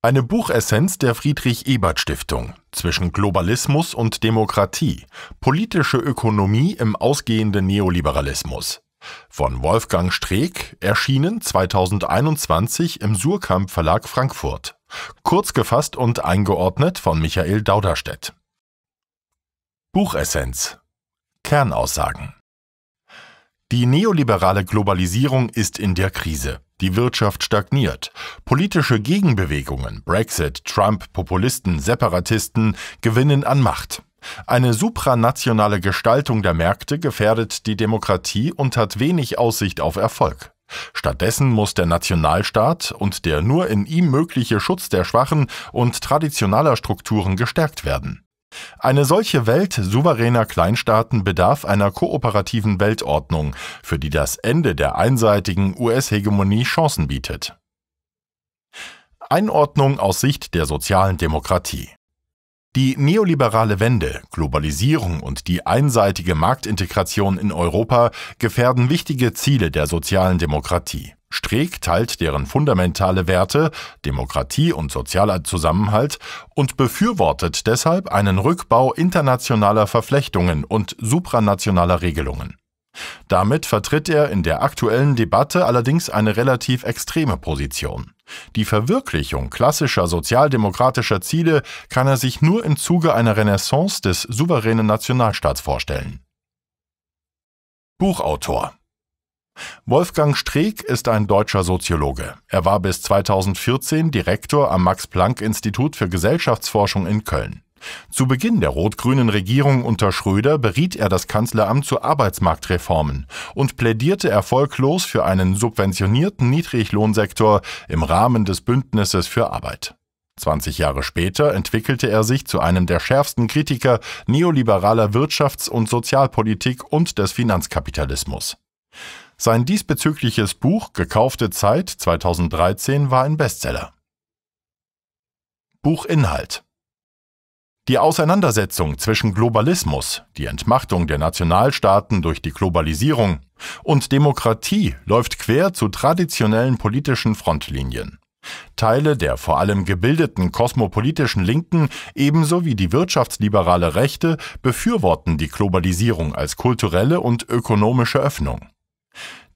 Eine Buchessenz der Friedrich Ebert Stiftung zwischen Globalismus und Demokratie, politische Ökonomie im ausgehenden Neoliberalismus von Wolfgang Streeck, erschienen 2021 im Surkamp Verlag Frankfurt, kurz gefasst und eingeordnet von Michael Dauderstedt. Buchessenz Kernaussagen Die neoliberale Globalisierung ist in der Krise. Die Wirtschaft stagniert. Politische Gegenbewegungen, Brexit, Trump, Populisten, Separatisten gewinnen an Macht. Eine supranationale Gestaltung der Märkte gefährdet die Demokratie und hat wenig Aussicht auf Erfolg. Stattdessen muss der Nationalstaat und der nur in ihm mögliche Schutz der Schwachen und traditioneller Strukturen gestärkt werden. Eine solche Welt souveräner Kleinstaaten bedarf einer kooperativen Weltordnung, für die das Ende der einseitigen US-Hegemonie Chancen bietet. Einordnung aus Sicht der sozialen Demokratie die neoliberale Wende, Globalisierung und die einseitige Marktintegration in Europa gefährden wichtige Ziele der sozialen Demokratie. Streeck teilt deren fundamentale Werte Demokratie und sozialer Zusammenhalt und befürwortet deshalb einen Rückbau internationaler Verflechtungen und supranationaler Regelungen. Damit vertritt er in der aktuellen Debatte allerdings eine relativ extreme Position. Die Verwirklichung klassischer sozialdemokratischer Ziele kann er sich nur im Zuge einer Renaissance des souveränen Nationalstaats vorstellen. Buchautor Wolfgang Streeck ist ein deutscher Soziologe. Er war bis 2014 Direktor am Max-Planck-Institut für Gesellschaftsforschung in Köln. Zu Beginn der rot-grünen Regierung unter Schröder beriet er das Kanzleramt zu Arbeitsmarktreformen und plädierte erfolglos für einen subventionierten Niedriglohnsektor im Rahmen des Bündnisses für Arbeit. 20 Jahre später entwickelte er sich zu einem der schärfsten Kritiker neoliberaler Wirtschafts- und Sozialpolitik und des Finanzkapitalismus. Sein diesbezügliches Buch Gekaufte Zeit 2013 war ein Bestseller. Buchinhalt Die Auseinandersetzung zwischen Globalismus, die Entmachtung der Nationalstaaten durch die Globalisierung und Demokratie läuft quer zu traditionellen politischen Frontlinien. Teile der vor allem gebildeten kosmopolitischen Linken ebenso wie die wirtschaftsliberale Rechte befürworten die Globalisierung als kulturelle und ökonomische Öffnung.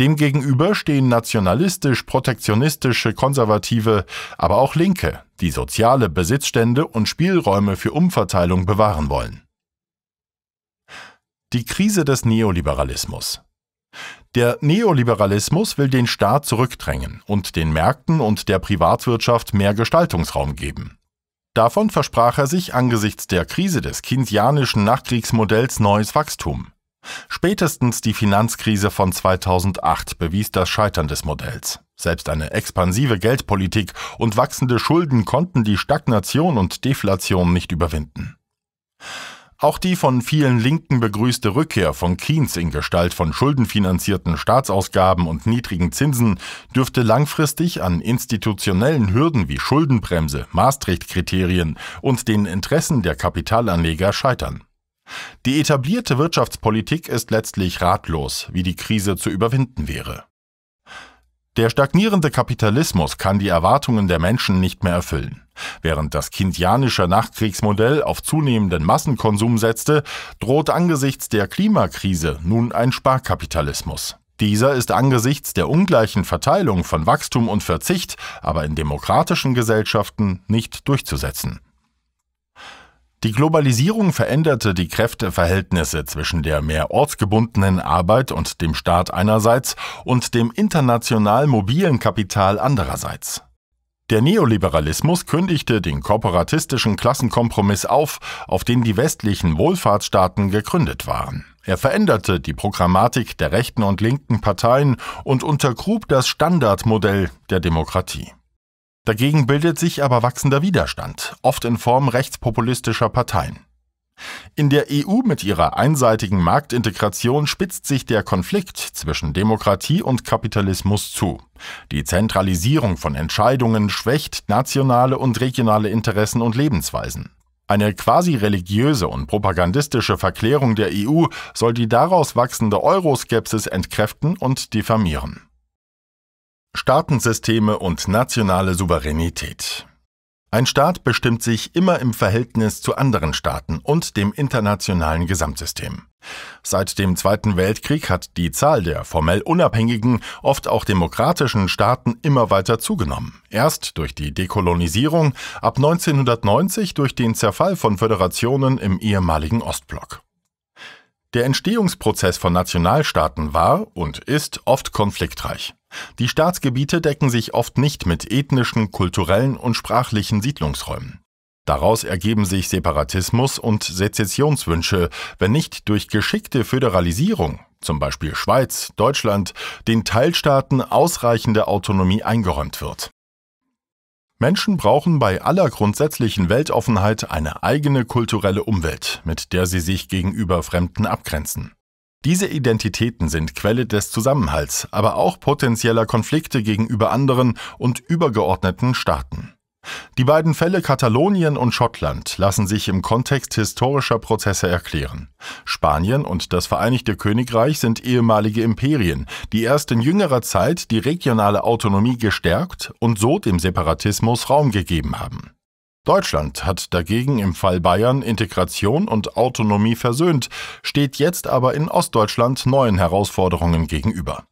Demgegenüber stehen nationalistisch, protektionistische, konservative, aber auch Linke, die soziale Besitzstände und Spielräume für Umverteilung bewahren wollen. Die Krise des Neoliberalismus der Neoliberalismus will den Staat zurückdrängen und den Märkten und der Privatwirtschaft mehr Gestaltungsraum geben. Davon versprach er sich angesichts der Krise des keynesianischen Nachkriegsmodells neues Wachstum. Spätestens die Finanzkrise von 2008 bewies das Scheitern des Modells. Selbst eine expansive Geldpolitik und wachsende Schulden konnten die Stagnation und Deflation nicht überwinden. Auch die von vielen Linken begrüßte Rückkehr von Keynes in Gestalt von schuldenfinanzierten Staatsausgaben und niedrigen Zinsen dürfte langfristig an institutionellen Hürden wie Schuldenbremse, Maastricht-Kriterien und den Interessen der Kapitalanleger scheitern. Die etablierte Wirtschaftspolitik ist letztlich ratlos, wie die Krise zu überwinden wäre. Der stagnierende Kapitalismus kann die Erwartungen der Menschen nicht mehr erfüllen. Während das kindianische Nachkriegsmodell auf zunehmenden Massenkonsum setzte, droht angesichts der Klimakrise nun ein Sparkapitalismus. Dieser ist angesichts der ungleichen Verteilung von Wachstum und Verzicht aber in demokratischen Gesellschaften nicht durchzusetzen. Die Globalisierung veränderte die Kräfteverhältnisse zwischen der mehr ortsgebundenen Arbeit und dem Staat einerseits und dem international mobilen Kapital andererseits. Der Neoliberalismus kündigte den korporatistischen Klassenkompromiss auf, auf den die westlichen Wohlfahrtsstaaten gegründet waren. Er veränderte die Programmatik der rechten und linken Parteien und untergrub das Standardmodell der Demokratie. Dagegen bildet sich aber wachsender Widerstand, oft in Form rechtspopulistischer Parteien. In der EU mit ihrer einseitigen Marktintegration spitzt sich der Konflikt zwischen Demokratie und Kapitalismus zu. Die Zentralisierung von Entscheidungen schwächt nationale und regionale Interessen und Lebensweisen. Eine quasi religiöse und propagandistische Verklärung der EU soll die daraus wachsende Euroskepsis entkräften und diffamieren. Staatensysteme und nationale Souveränität. Ein Staat bestimmt sich immer im Verhältnis zu anderen Staaten und dem internationalen Gesamtsystem. Seit dem Zweiten Weltkrieg hat die Zahl der formell unabhängigen, oft auch demokratischen Staaten immer weiter zugenommen. Erst durch die Dekolonisierung, ab 1990 durch den Zerfall von Föderationen im ehemaligen Ostblock. Der Entstehungsprozess von Nationalstaaten war und ist oft konfliktreich. Die Staatsgebiete decken sich oft nicht mit ethnischen, kulturellen und sprachlichen Siedlungsräumen. Daraus ergeben sich Separatismus und Sezessionswünsche, wenn nicht durch geschickte Föderalisierung, zum Beispiel Schweiz, Deutschland, den Teilstaaten ausreichende Autonomie eingeräumt wird. Menschen brauchen bei aller grundsätzlichen Weltoffenheit eine eigene kulturelle Umwelt, mit der sie sich gegenüber Fremden abgrenzen. Diese Identitäten sind Quelle des Zusammenhalts, aber auch potenzieller Konflikte gegenüber anderen und übergeordneten Staaten. Die beiden Fälle Katalonien und Schottland lassen sich im Kontext historischer Prozesse erklären. Spanien und das Vereinigte Königreich sind ehemalige Imperien, die erst in jüngerer Zeit die regionale Autonomie gestärkt und so dem Separatismus Raum gegeben haben. Deutschland hat dagegen im Fall Bayern Integration und Autonomie versöhnt, steht jetzt aber in Ostdeutschland neuen Herausforderungen gegenüber.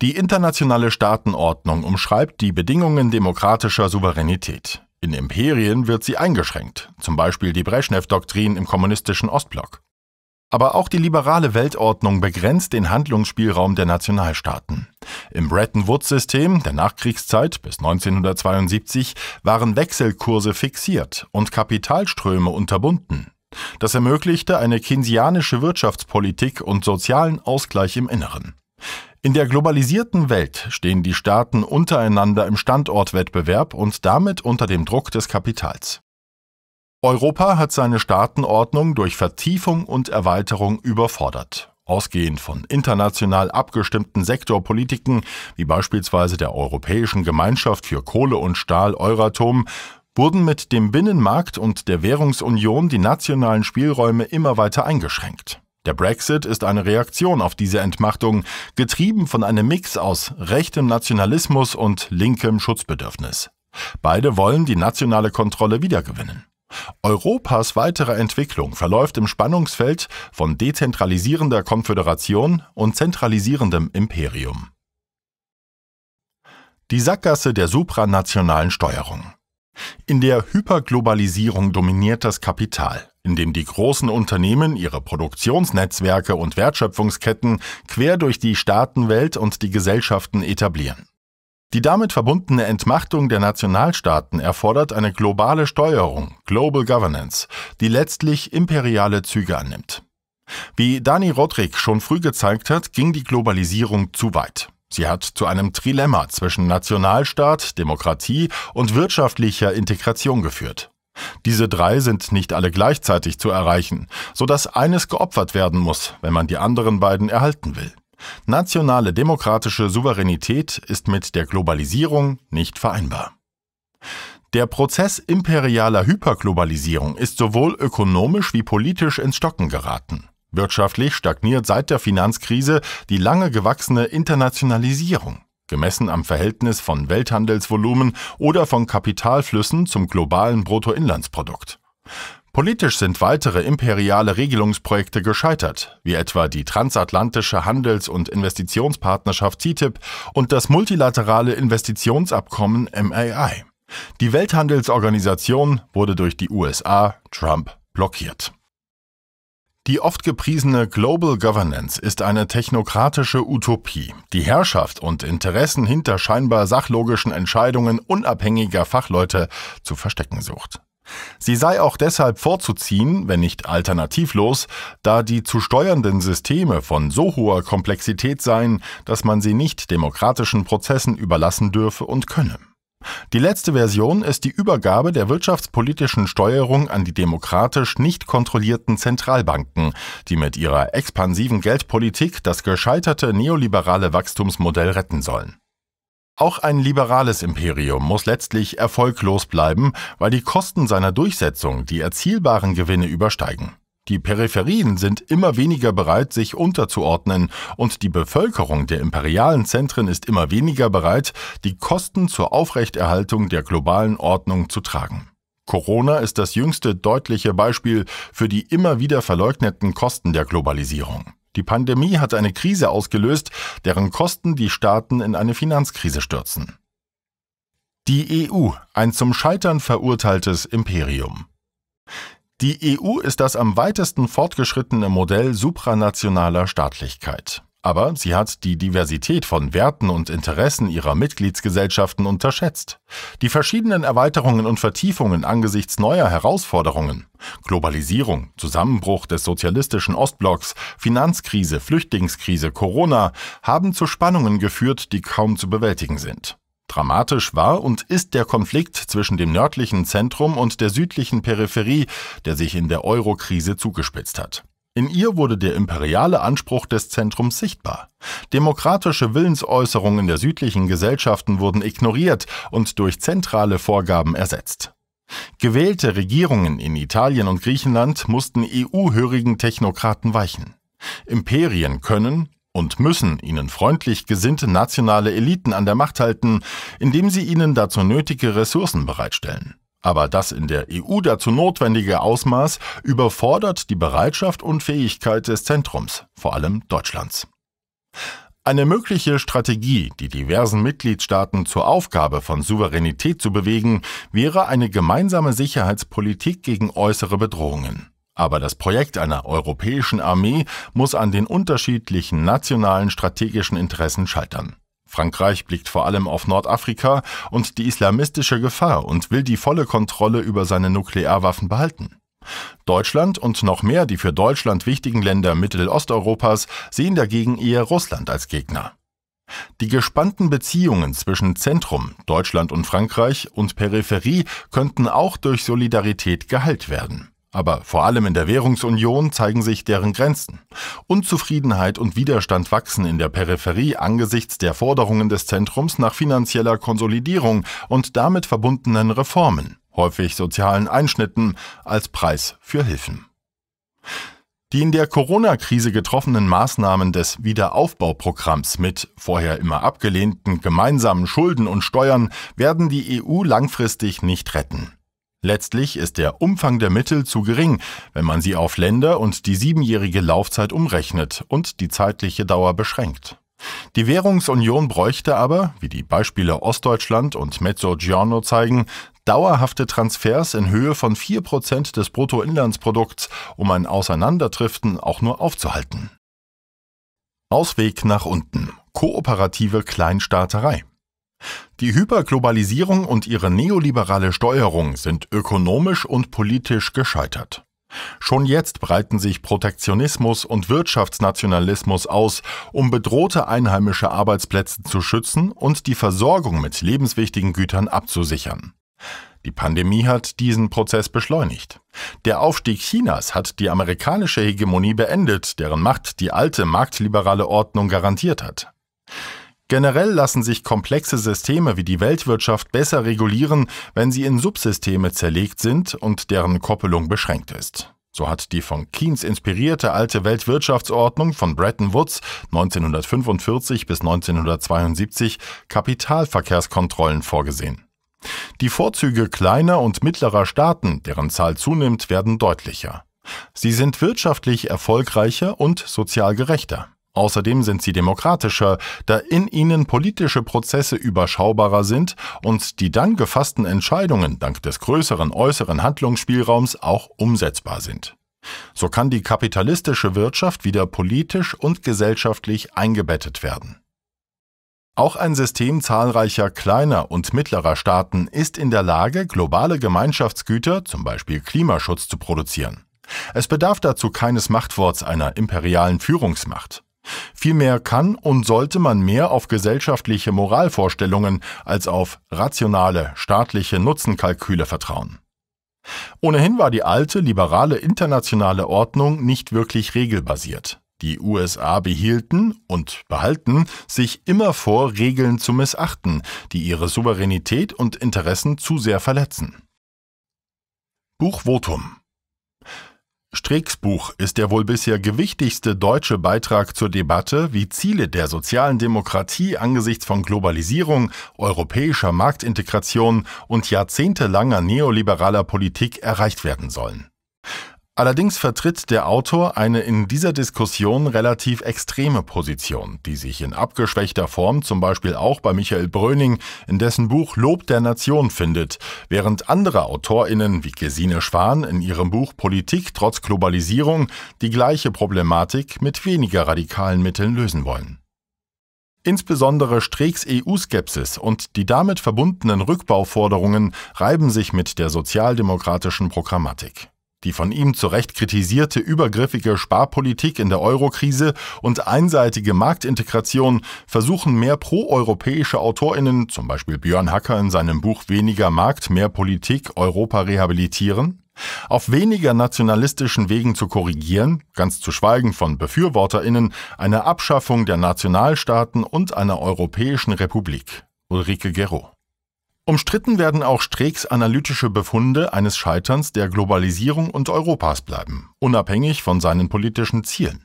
Die internationale Staatenordnung umschreibt die Bedingungen demokratischer Souveränität. In Imperien wird sie eingeschränkt, zum Beispiel die Brezhnev-Doktrin im kommunistischen Ostblock. Aber auch die liberale Weltordnung begrenzt den Handlungsspielraum der Nationalstaaten. Im Bretton Woods-System der Nachkriegszeit bis 1972 waren Wechselkurse fixiert und Kapitalströme unterbunden. Das ermöglichte eine keynesianische Wirtschaftspolitik und sozialen Ausgleich im Inneren. In der globalisierten Welt stehen die Staaten untereinander im Standortwettbewerb und damit unter dem Druck des Kapitals. Europa hat seine Staatenordnung durch Vertiefung und Erweiterung überfordert. Ausgehend von international abgestimmten Sektorpolitiken wie beispielsweise der Europäischen Gemeinschaft für Kohle und Stahl Euratom wurden mit dem Binnenmarkt und der Währungsunion die nationalen Spielräume immer weiter eingeschränkt. Der Brexit ist eine Reaktion auf diese Entmachtung, getrieben von einem Mix aus rechtem Nationalismus und linkem Schutzbedürfnis. Beide wollen die nationale Kontrolle wiedergewinnen. Europas weitere Entwicklung verläuft im Spannungsfeld von dezentralisierender Konföderation und zentralisierendem Imperium. Die Sackgasse der supranationalen Steuerung. In der Hyperglobalisierung dominiert das Kapital, indem die großen Unternehmen ihre Produktionsnetzwerke und Wertschöpfungsketten quer durch die Staatenwelt und die Gesellschaften etablieren. Die damit verbundene Entmachtung der Nationalstaaten erfordert eine globale Steuerung, Global Governance, die letztlich imperiale Züge annimmt. Wie Dani Rodrik schon früh gezeigt hat, ging die Globalisierung zu weit. Sie hat zu einem Trilemma zwischen Nationalstaat, Demokratie und wirtschaftlicher Integration geführt. Diese drei sind nicht alle gleichzeitig zu erreichen, so dass eines geopfert werden muss, wenn man die anderen beiden erhalten will. Nationale demokratische Souveränität ist mit der Globalisierung nicht vereinbar. Der Prozess imperialer Hyperglobalisierung ist sowohl ökonomisch wie politisch ins Stocken geraten. Wirtschaftlich stagniert seit der Finanzkrise die lange gewachsene Internationalisierung, gemessen am Verhältnis von Welthandelsvolumen oder von Kapitalflüssen zum globalen Bruttoinlandsprodukt. Politisch sind weitere imperiale Regelungsprojekte gescheitert, wie etwa die transatlantische Handels- und Investitionspartnerschaft TTIP und das multilaterale Investitionsabkommen MAI. Die Welthandelsorganisation wurde durch die USA, Trump, blockiert. Die oft gepriesene Global Governance ist eine technokratische Utopie. Die Herrschaft und Interessen hinter scheinbar sachlogischen Entscheidungen unabhängiger Fachleute zu verstecken sucht. Sie sei auch deshalb vorzuziehen, wenn nicht alternativlos, da die zu steuernden Systeme von so hoher Komplexität seien, dass man sie nicht demokratischen Prozessen überlassen dürfe und könne. Die letzte Version ist die Übergabe der wirtschaftspolitischen Steuerung an die demokratisch nicht kontrollierten Zentralbanken, die mit ihrer expansiven Geldpolitik das gescheiterte neoliberale Wachstumsmodell retten sollen. Auch ein liberales Imperium muss letztlich erfolglos bleiben, weil die Kosten seiner Durchsetzung die erzielbaren Gewinne übersteigen. Die Peripherien sind immer weniger bereit, sich unterzuordnen, und die Bevölkerung der imperialen Zentren ist immer weniger bereit, die Kosten zur Aufrechterhaltung der globalen Ordnung zu tragen. Corona ist das jüngste deutliche Beispiel für die immer wieder verleugneten Kosten der Globalisierung. Die Pandemie hat eine Krise ausgelöst, deren Kosten die Staaten in eine Finanzkrise stürzen. Die EU, ein zum Scheitern verurteiltes Imperium. Die EU ist das am weitesten fortgeschrittene Modell supranationaler Staatlichkeit. Aber sie hat die Diversität von Werten und Interessen ihrer Mitgliedsgesellschaften unterschätzt. Die verschiedenen Erweiterungen und Vertiefungen angesichts neuer Herausforderungen Globalisierung, Zusammenbruch des sozialistischen Ostblocks, Finanzkrise, Flüchtlingskrise, Corona haben zu Spannungen geführt, die kaum zu bewältigen sind. Dramatisch war und ist der Konflikt zwischen dem nördlichen Zentrum und der südlichen Peripherie, der sich in der Euro-Krise zugespitzt hat. In ihr wurde der imperiale Anspruch des Zentrums sichtbar. Demokratische Willensäußerungen der südlichen Gesellschaften wurden ignoriert und durch zentrale Vorgaben ersetzt. Gewählte Regierungen in Italien und Griechenland mussten EU-hörigen Technokraten weichen. Imperien können und müssen ihnen freundlich gesinnte nationale Eliten an der Macht halten, indem sie ihnen dazu nötige Ressourcen bereitstellen. Aber das in der EU dazu notwendige Ausmaß überfordert die Bereitschaft und Fähigkeit des Zentrums, vor allem Deutschlands. Eine mögliche Strategie, die diversen Mitgliedstaaten zur Aufgabe von Souveränität zu bewegen, wäre eine gemeinsame Sicherheitspolitik gegen äußere Bedrohungen. Aber das Projekt einer europäischen Armee muss an den unterschiedlichen nationalen strategischen Interessen scheitern. Frankreich blickt vor allem auf Nordafrika und die islamistische Gefahr und will die volle Kontrolle über seine Nuklearwaffen behalten. Deutschland und noch mehr die für Deutschland wichtigen Länder Mittelosteuropas sehen dagegen eher Russland als Gegner. Die gespannten Beziehungen zwischen Zentrum, Deutschland und Frankreich und Peripherie könnten auch durch Solidarität geheilt werden aber vor allem in der Währungsunion zeigen sich deren Grenzen. Unzufriedenheit und Widerstand wachsen in der Peripherie angesichts der Forderungen des Zentrums nach finanzieller Konsolidierung und damit verbundenen Reformen, häufig sozialen Einschnitten, als Preis für Hilfen. Die in der Corona-Krise getroffenen Maßnahmen des Wiederaufbauprogramms mit vorher immer abgelehnten gemeinsamen Schulden und Steuern werden die EU langfristig nicht retten. Letztlich ist der Umfang der Mittel zu gering, wenn man sie auf Länder und die siebenjährige Laufzeit umrechnet und die zeitliche Dauer beschränkt. Die Währungsunion bräuchte aber, wie die Beispiele Ostdeutschland und Mezzogiorno zeigen, dauerhafte Transfers in Höhe von 4% des Bruttoinlandsprodukts, um ein Auseinanderdriften auch nur aufzuhalten. Ausweg nach unten. Kooperative Kleinstaaterei. Die Hyperglobalisierung und ihre neoliberale Steuerung sind ökonomisch und politisch gescheitert. Schon jetzt breiten sich Protektionismus und Wirtschaftsnationalismus aus, um bedrohte einheimische Arbeitsplätze zu schützen und die Versorgung mit lebenswichtigen Gütern abzusichern. Die Pandemie hat diesen Prozess beschleunigt. Der Aufstieg Chinas hat die amerikanische Hegemonie beendet, deren Macht die alte marktliberale Ordnung garantiert hat. Generell lassen sich komplexe Systeme wie die Weltwirtschaft besser regulieren, wenn sie in Subsysteme zerlegt sind und deren Koppelung beschränkt ist. So hat die von Keynes inspirierte alte Weltwirtschaftsordnung von Bretton Woods 1945 bis 1972 Kapitalverkehrskontrollen vorgesehen. Die Vorzüge kleiner und mittlerer Staaten, deren Zahl zunimmt, werden deutlicher. Sie sind wirtschaftlich erfolgreicher und sozial gerechter. Außerdem sind sie demokratischer, da in ihnen politische Prozesse überschaubarer sind und die dann gefassten Entscheidungen dank des größeren äußeren Handlungsspielraums auch umsetzbar sind. So kann die kapitalistische Wirtschaft wieder politisch und gesellschaftlich eingebettet werden. Auch ein System zahlreicher kleiner und mittlerer Staaten ist in der Lage, globale Gemeinschaftsgüter, zum Beispiel Klimaschutz, zu produzieren. Es bedarf dazu keines Machtworts einer imperialen Führungsmacht. Vielmehr kann und sollte man mehr auf gesellschaftliche Moralvorstellungen als auf rationale staatliche Nutzenkalküle vertrauen. Ohnehin war die alte liberale internationale Ordnung nicht wirklich regelbasiert. Die USA behielten und behalten sich immer vor, Regeln zu missachten, die ihre Souveränität und Interessen zu sehr verletzen. Buchvotum Stricks Buch ist der wohl bisher gewichtigste deutsche Beitrag zur Debatte, wie Ziele der sozialen Demokratie angesichts von Globalisierung, europäischer Marktintegration und jahrzehntelanger neoliberaler Politik erreicht werden sollen. Allerdings vertritt der Autor eine in dieser Diskussion relativ extreme Position, die sich in abgeschwächter Form zum Beispiel auch bei Michael Bröning in dessen Buch Lob der Nation findet, während andere AutorInnen wie Gesine Schwan in ihrem Buch Politik trotz Globalisierung die gleiche Problematik mit weniger radikalen Mitteln lösen wollen. Insbesondere Streeks EU-Skepsis und die damit verbundenen Rückbauforderungen reiben sich mit der sozialdemokratischen Programmatik. Die von ihm zu Recht kritisierte übergriffige Sparpolitik in der Eurokrise und einseitige Marktintegration versuchen mehr proeuropäische Autorinnen, zum Beispiel Björn Hacker in seinem Buch Weniger Markt, mehr Politik, Europa rehabilitieren, auf weniger nationalistischen Wegen zu korrigieren, ganz zu schweigen von Befürworterinnen einer Abschaffung der Nationalstaaten und einer europäischen Republik. Ulrike Gero Umstritten werden auch Streeks analytische Befunde eines Scheiterns der Globalisierung und Europas bleiben, unabhängig von seinen politischen Zielen.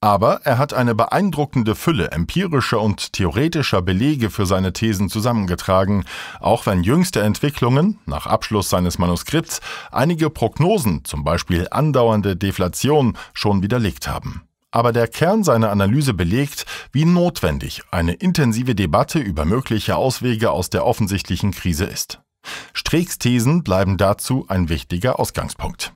Aber er hat eine beeindruckende Fülle empirischer und theoretischer Belege für seine Thesen zusammengetragen, auch wenn jüngste Entwicklungen, nach Abschluss seines Manuskripts, einige Prognosen, zum Beispiel andauernde Deflation, schon widerlegt haben. Aber der Kern seiner Analyse belegt, wie notwendig eine intensive Debatte über mögliche Auswege aus der offensichtlichen Krise ist. Streeks Thesen bleiben dazu ein wichtiger Ausgangspunkt.